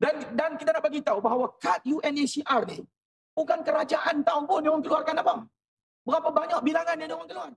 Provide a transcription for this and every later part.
Dan dan kita nak bagi tahu bahawa kad UNHCR ni bukan kerajaan tahu pun yang orang keluarkan apa? Berapa banyak bilangan yang orang keluar?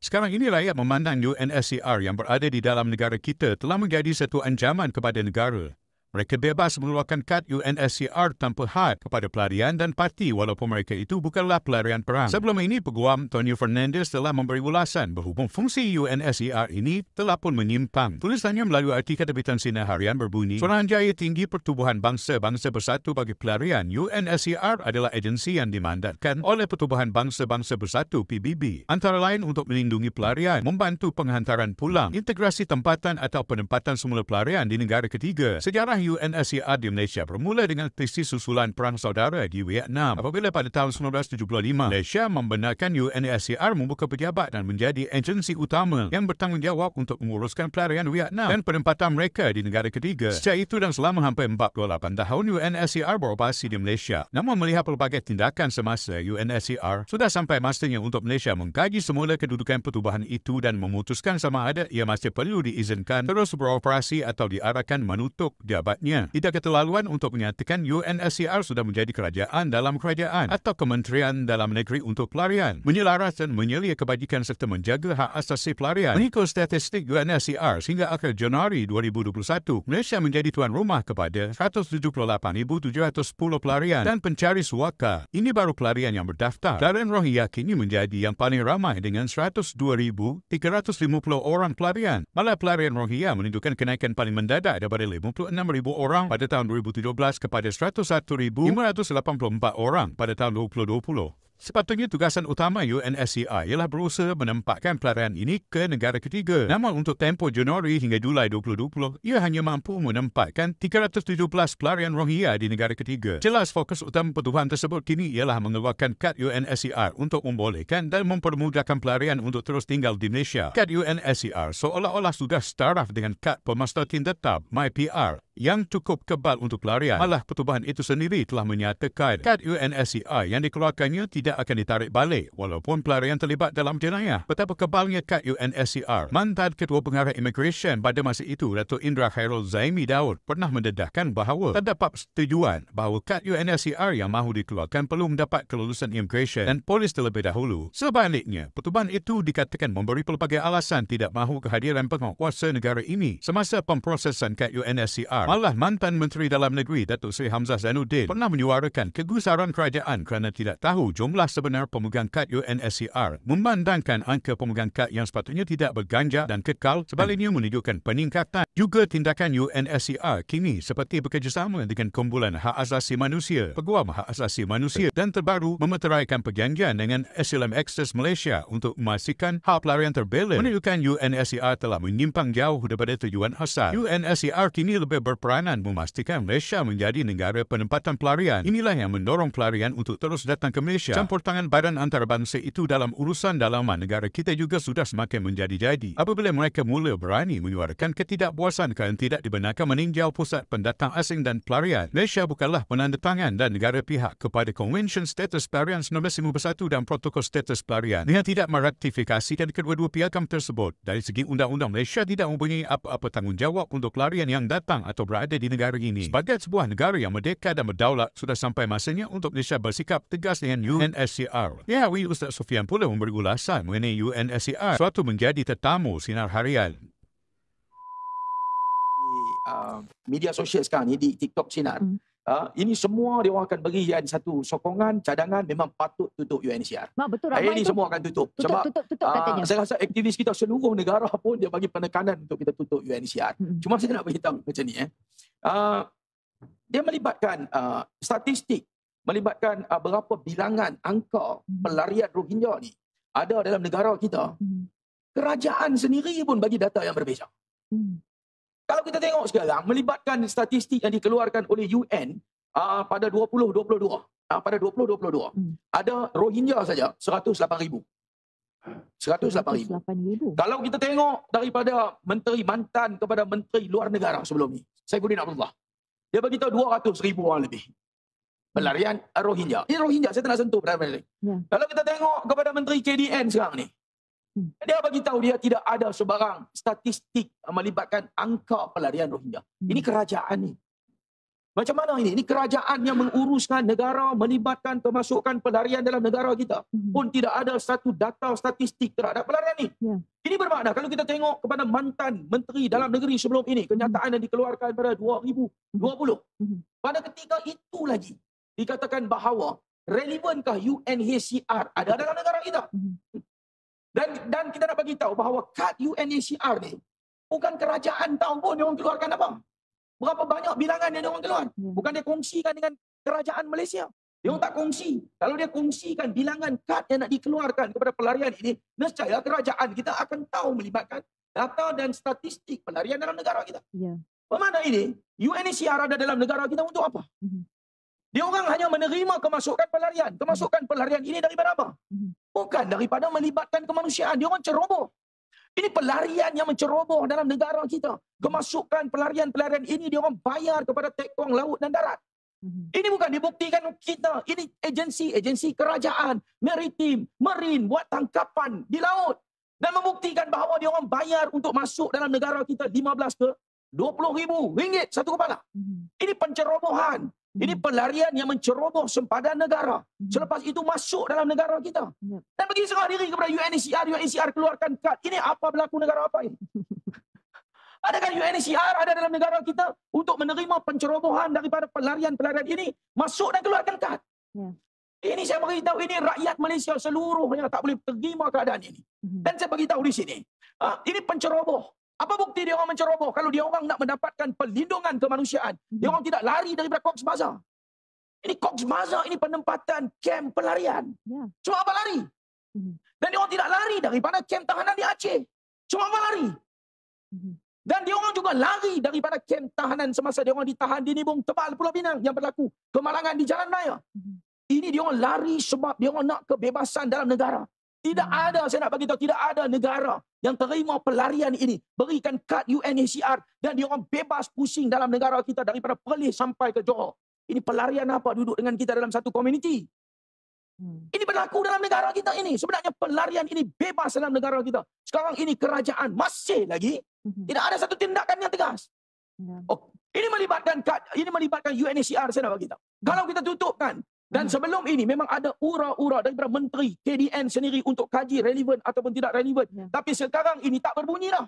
Sekarang ini yang memandang UNSCR yang berada di dalam negara kita telah menjadi satu anjaman kepada negara. Mereka bebas mengeluarkan kad UNSCR tanpa had kepada pelarian dan parti walaupun mereka itu bukanlah pelarian perang. Sebelum ini, Peguam Tony Fernandez telah memberi ulasan berhubung fungsi UNSCR ini telah pun menyimpang. Tulisannya melalui artikel terbitan Sinar Harian berbunyi, Suruhanjaya Tinggi Pertubuhan Bangsa-Bangsa Bersatu bagi Pelarian UNSCR adalah agensi yang dimandatkan oleh Pertubuhan Bangsa-Bangsa Bersatu PBB antara lain untuk melindungi pelarian, membantu penghantaran pulang, integrasi tempatan atau penempatan semula pelarian di negara ketiga. Sejarah UNSCR di Malaysia bermula dengan krisis susulan perang saudara di Vietnam. Apabila pada tahun 1975, Malaysia membenarkan UNSCR membuka pejabat dan menjadi agensi utama yang bertanggungjawab untuk menguruskan pelarian Vietnam dan penempatan mereka di negara ketiga. Sejak itu dan selama hampir 48 tahun, UNSCR beroperasi di Malaysia. Namun melihat pelbagai tindakan semasa UNSCR, sudah sampai masanya untuk Malaysia mengkaji semula kedudukan pertubuhan itu dan memutuskan sama ada ia masih perlu diizinkan terus beroperasi atau diarahkan menutup jabatan tepatnya. Tidak keterlaluan untuk menyatakan UNSCR sudah menjadi kerajaan dalam kerajaan atau kementerian dalam negeri untuk pelarian. Menyelaras dan menyelia kebajikan serta menjaga hak asasi pelarian. Mengikut statistik UNSCR sehingga akhir Januari 2021, Malaysia menjadi tuan rumah kepada 178,710 pelarian dan pencari suaka. Ini baru pelarian yang berdaftar. Darren Rohia kini menjadi yang paling ramai dengan 102,350 orang pelarian. Malah pelarian Rohia menunjukkan kenaikan paling mendadak daripada 56,000 2,000 orang pada tahun 2017 kepada 101,584 orang pada tahun 2020. Sepatutnya tugasan utama UNSCI ialah berusaha menempatkan pelarian ini ke negara ketiga. Namun untuk tempoh Januari hingga Julai 2020, ia hanya mampu menempatkan 317 pelarian Rohingya di negara ketiga. Jelas fokus utama pertubuhan tersebut kini ialah mengeluarkan kad UNSCR untuk membolehkan dan mempermudahkan pelarian untuk terus tinggal di Malaysia. Kad UNSCR seolah-olah sudah setaraf dengan kad pemastu tetap MyPR yang cukup kebal untuk pelarian. Malah pertubuhan itu sendiri telah menyatakan kad UNSCR yang dikeluarkannya tidak tidak akan ditarik balik walaupun pelarian terlibat dalam jenayah. Betapa kebalnya kad UNSCR. Mantan Ketua Pengarah Immigration pada masa itu, Datuk Indra Khairul Zaimi Daud pernah mendedahkan bahawa terdapat setujuan bahawa kad UNSCR yang mahu dikeluarkan perlu mendapat kelulusan immigration dan polis terlebih dahulu. Sebaliknya, pertubuhan itu dikatakan memberi pelbagai alasan tidak mahu kehadiran penguasa negara ini semasa pemprosesan kad UNSCR. Malah mantan Menteri Dalam Negeri, Datuk Seri Hamzah Zainuddin pernah menyuarakan kegusaran kerajaan kerana tidak tahu jumlah jumlah sebenar pemegang kad UNSCR memandangkan angka pemegang kad yang sepatutnya tidak berganjak dan kekal sebaliknya menunjukkan peningkatan. Juga tindakan UNSCR kini seperti bekerjasama dengan Kumpulan Hak Asasi Manusia, Peguam Hak Asasi Manusia dan terbaru memeteraikan perjanjian dengan SLM Access Malaysia untuk memastikan hak pelarian terbela menunjukkan UNSCR telah menyimpang jauh daripada tujuan asal. UNSCR kini lebih berperanan memastikan Malaysia menjadi negara penempatan pelarian. Inilah yang mendorong pelarian untuk terus datang ke Malaysia. Campur tangan badan antarabangsa itu dalam urusan dalaman negara kita juga sudah semakin menjadi-jadi. Apabila mereka mula berani menyuarakan ketidakpuasan kerana tidak dibenarkan meninjau pusat pendatang asing dan pelarian, Malaysia bukanlah penandatangan dan negara pihak kepada Convention Status Pelarian 1951 dan Protokol Status Pelarian yang tidak meratifikasi dan kedua-dua pihak tersebut. Dari segi undang-undang, Malaysia tidak mempunyai apa-apa tanggungjawab untuk pelarian yang datang atau berada di negara ini. Sebagai sebuah negara yang merdeka dan berdaulat, sudah sampai masanya untuk Malaysia bersikap tegas dengan UN UNSCR. Ya, yeah, we Ustaz Sofian pula memberi ulasan mengenai UNSCR. Suatu menjadi tetamu sinar harian. Di, uh, media sosial sekarang ni, di TikTok sinar. Hmm. Uh, ini semua dia akan beri yang satu sokongan cadangan memang patut tutup UNSCR. Ma, betul ramai Hari ini semua akan tutup. tutup sebab tutup, tutup, tutup, uh, saya rasa aktivis kita seluruh negara pun dia bagi penekanan untuk kita tutup UNHCR. Hmm. Cuma saya nak beritahu macam ni eh. Uh, dia melibatkan uh, statistik melibatkan uh, berapa bilangan angka hmm. pelarian Rohingya ni ada dalam negara kita. Hmm. Kerajaan sendiri pun bagi data yang berbeza. Hmm. Kalau kita tengok sekarang melibatkan statistik yang dikeluarkan oleh UN uh, ah, pada 2022 ah, pada 2022 hmm. ada Rohingya saja 108 ribu kalau kita tengok daripada menteri mantan kepada menteri luar negara sebelum ni Saifuddin Abdullah dia bagi tahu 200,000 orang lebih pelarian Rohingya. Ini Rohingya saya tak sentuh pada ya. yeah. Kalau kita tengok kepada Menteri KDN sekarang ni. Hmm. Dia bagi tahu dia tidak ada sebarang statistik melibatkan angka pelarian Rohingya. Hmm. Ini kerajaan ni. Macam mana ini? Ini kerajaan yang menguruskan negara, melibatkan pemasukan pelarian dalam negara kita. Hmm. Pun tidak ada satu data statistik terhadap pelarian ni. Yeah. Ini bermakna kalau kita tengok kepada mantan menteri dalam negeri sebelum ini, kenyataan hmm. yang dikeluarkan pada 2020. Hmm. hmm. Pada ketika itu lagi, dikatakan bahawa relevankah UNHCR ada dalam negara kita? Mhm. Dan dan kita nak bagi tahu bahawa kad UNHCR ni bukan kerajaan tahu pun dia orang keluarkan apa? Berapa banyak bilangan yang dia orang keluar? Hmm. Bukan dia kongsikan dengan kerajaan Malaysia. Dia orang tak kongsi. Kalau dia kongsikan bilangan kad yang nak dikeluarkan kepada pelarian ini, nescaya kerajaan kita akan tahu melibatkan data dan statistik pelarian dalam negara kita. Ya. Yeah. ini? UNHCR ada dalam negara kita untuk apa? Mhm. Dia orang hanya menerima kemasukan pelarian. Kemasukan pelarian ini daripada apa? Bukan daripada melibatkan kemanusiaan. Dia orang ceroboh. Ini pelarian yang menceroboh dalam negara kita. Kemasukan pelarian-pelarian ini dia orang bayar kepada tekong laut dan darat. Ini bukan dibuktikan kita. Ini agensi-agensi kerajaan, maritim, marin buat tangkapan di laut. Dan membuktikan bahawa dia orang bayar untuk masuk dalam negara kita 15 ke 20 ribu ringgit satu kepala. Hmm. Ini pencerobohan. Ini hmm. pelarian yang menceroboh sempadan negara. Hmm. Selepas itu masuk dalam negara kita. Ya. Dan pergi serah diri kepada UNHCR. UNHCR keluarkan kad. Ini apa berlaku negara apa ini? Adakah UNHCR ada dalam negara kita untuk menerima pencerobohan daripada pelarian-pelarian ini? Masuk dan keluarkan kad. Ya. Ini saya beritahu, ini rakyat Malaysia seluruhnya tak boleh terima keadaan ini. Hmm. Dan saya beritahu di sini, ah, ini penceroboh. Apa bukti dia orang menceroboh? Kalau dia orang nak mendapatkan perlindungan kemanusiaan, hmm. dia orang tidak lari daripada Cox Bazar. Ini Cox Bazar, ini penempatan kem pelarian. Yeah. Cuma apa lari? Hmm. Dan dia orang tidak lari daripada kem tahanan di Aceh. Cuma apa lari? Hmm. Dan dia orang juga lari daripada kem tahanan semasa dia orang ditahan di Nibung Tebal Pulau Pinang yang berlaku kemalangan di Jalan Raya. Hmm. Ini dia orang lari sebab dia orang nak kebebasan dalam negara. Tidak ada, saya nak bagi tahu, tidak ada negara yang terima pelarian ini berikan kad UNHCR dan dia orang bebas pusing dalam negara kita daripada Perlis sampai ke Johor. Ini pelarian apa duduk dengan kita dalam satu komuniti? Hmm. Ini berlaku dalam negara kita ini. Sebenarnya pelarian ini bebas dalam negara kita. Sekarang ini kerajaan masih lagi hmm. tidak ada satu tindakan yang tegas. Oh, ini melibatkan ini melibatkan UNHCR saya nak bagi tahu. Kalau hmm. kita tutupkan, dan sebelum ini memang ada ura-ura daripada menteri KDN sendiri untuk kaji relevan ataupun tidak relevan. Ya. Tapi sekarang ini tak berbunyi dah.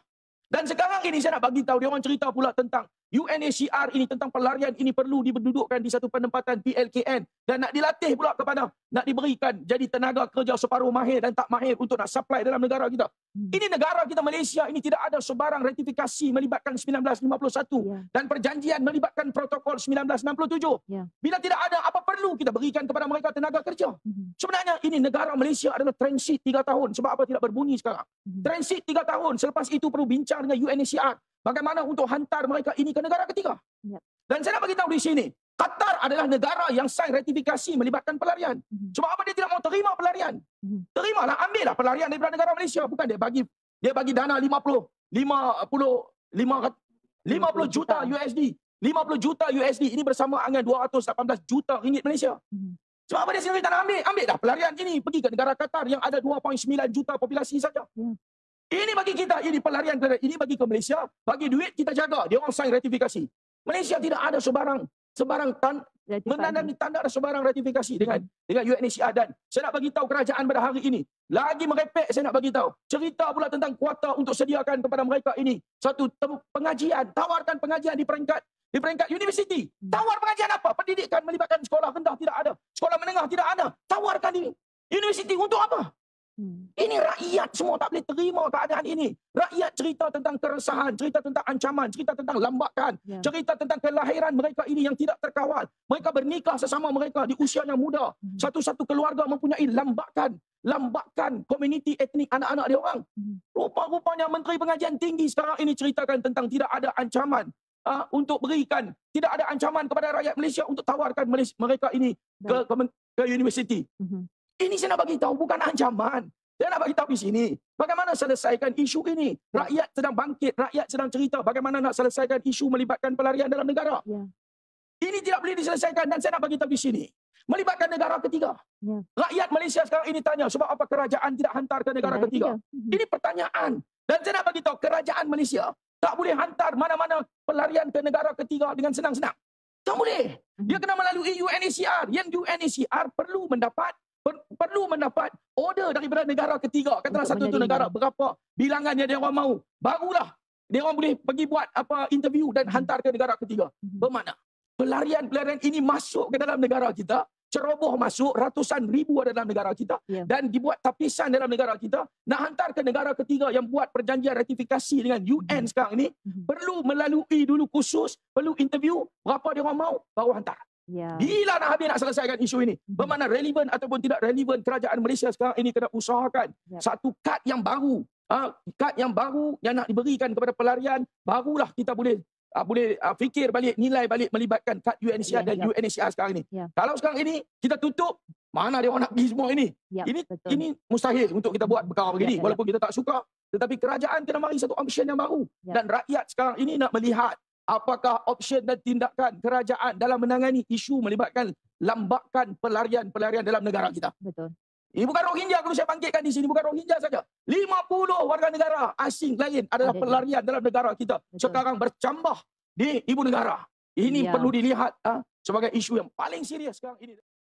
Dan sekarang ini saya nak bagi tahu dia orang cerita pula tentang UNHCR ini tentang pelarian ini perlu diberdudukkan di satu penempatan PLKN dan nak dilatih pula kepada nak diberikan jadi tenaga kerja separuh mahir dan tak mahir untuk nak supply dalam negara kita. Hmm. Ini negara kita Malaysia ini tidak ada sebarang ratifikasi melibatkan 1951 ya. dan perjanjian melibatkan protokol 1967. Ya. Bila tidak ada apa perlu kita berikan kepada mereka tenaga kerja? Hmm. Sebenarnya ini negara Malaysia adalah transit 3 tahun sebab apa tidak berbunyi sekarang? Hmm. Transit 3 tahun selepas itu perlu bincang dengan UNHCR bagaimana untuk hantar mereka ini ke negara ketiga. Dan saya nak beritahu di sini, Qatar adalah negara yang sign ratifikasi melibatkan pelarian. Cuma mm-hmm. apa dia tidak mau terima pelarian? Mm-hmm. Terimalah, ambillah pelarian daripada negara Malaysia. Bukan dia bagi dia bagi dana 50, 50, 50, 50 juta USD. 50 juta USD. Ini bersama dengan 218 juta ringgit Malaysia. Cuma mm-hmm. apa dia sendiri tak nak ambil? Ambil dah pelarian ini. Pergi ke negara Qatar yang ada 2.9 juta populasi saja. Ini bagi kita, ini pelarian kepada ini bagi ke Malaysia, bagi duit kita jaga, dia orang sign ratifikasi. Malaysia tidak ada sebarang sebarang tan menandangi tanda ada sebarang ratifikasi dengan dengan UNHCR dan saya nak bagi tahu kerajaan pada hari ini lagi merepek saya nak bagi tahu cerita pula tentang kuota untuk sediakan kepada mereka ini satu pengajian tawarkan pengajian di peringkat di peringkat universiti hmm. tawar pengajian apa pendidikan melibatkan sekolah rendah tidak ada sekolah menengah tidak ada tawarkan ini universiti untuk apa Hmm. Ini rakyat semua tak boleh terima keadaan ini. Rakyat cerita tentang keresahan, cerita tentang ancaman, cerita tentang lambakan, yeah. cerita tentang kelahiran mereka ini yang tidak terkawal. Mereka bernikah sesama mereka di usia yang muda. Hmm. Satu-satu keluarga mempunyai lambakan, lambakan komuniti etnik anak-anak dia orang. Hmm. Rupa-rupanya Menteri Pengajian Tinggi sekarang ini ceritakan tentang tidak ada ancaman uh, untuk berikan, tidak ada ancaman kepada rakyat Malaysia untuk tawarkan Malaysia, mereka ini ke, ke, ke universiti. Hmm. Ini eh, saya nak bagi tahu bukan ancaman. Saya nak bagi tahu di sini. Bagaimana selesaikan isu ini? Ya. Rakyat sedang bangkit, rakyat sedang cerita bagaimana nak selesaikan isu melibatkan pelarian dalam negara. Yeah. Ini tidak boleh diselesaikan dan saya nak bagi tahu di sini. Melibatkan negara ketiga. Yeah. Rakyat Malaysia sekarang ini tanya sebab apa kerajaan tidak hantar ke negara yeah, ketiga. Yeah. Ini pertanyaan. Dan saya nak bagi tahu kerajaan Malaysia tak boleh hantar mana-mana pelarian ke negara ketiga dengan senang-senang. Tak boleh. Dia mhm. kena melalui UNHCR. Yang UNHCR perlu mendapat perlu mendapat order daripada negara ketiga. Katalah satu tu negara berapa bilangan yang dia orang mahu. Barulah dia orang boleh pergi buat apa interview dan hmm. hantar ke negara ketiga. Hmm. Bermakna pelarian-pelarian ini masuk ke dalam negara kita. Ceroboh masuk ratusan ribu ada dalam negara kita. Yeah. Dan dibuat tapisan dalam negara kita. Nak hantar ke negara ketiga yang buat perjanjian ratifikasi dengan UN mm. sekarang ni. Mm. Perlu melalui dulu khusus. Perlu interview. Berapa dia orang mau. Baru hantar. Yeah. Bila nak habis nak selesaikan isu ini? Hmm. Bermakna relevan ataupun tidak relevan kerajaan Malaysia sekarang ini kena usahakan yeah. satu kad yang baru. Ah, kad yang baru yang nak diberikan kepada pelarian barulah kita boleh uh, boleh uh, fikir balik nilai balik melibatkan kad UNCR yeah, dan yeah. UNCR sekarang ini. Yeah. Kalau sekarang ini kita tutup, mana dia orang nak pergi semua ini? Yeah, ini betul. ini mustahil untuk kita buat perkara begini yeah, ya, ya. walaupun yeah. kita tak suka tetapi kerajaan kena mari satu ambisyen yang baru yeah. dan rakyat sekarang ini nak melihat apakah option dan tindakan kerajaan dalam menangani isu melibatkan lambakan pelarian-pelarian dalam negara kita. Betul. Ini bukan Rohingya kalau saya bangkitkan di sini. Bukan Rohingya saja. 50 warga negara asing lain adalah pelarian dalam negara kita. Sekarang bercambah di ibu negara. Ini ya. perlu dilihat ha, sebagai isu yang paling serius sekarang ini.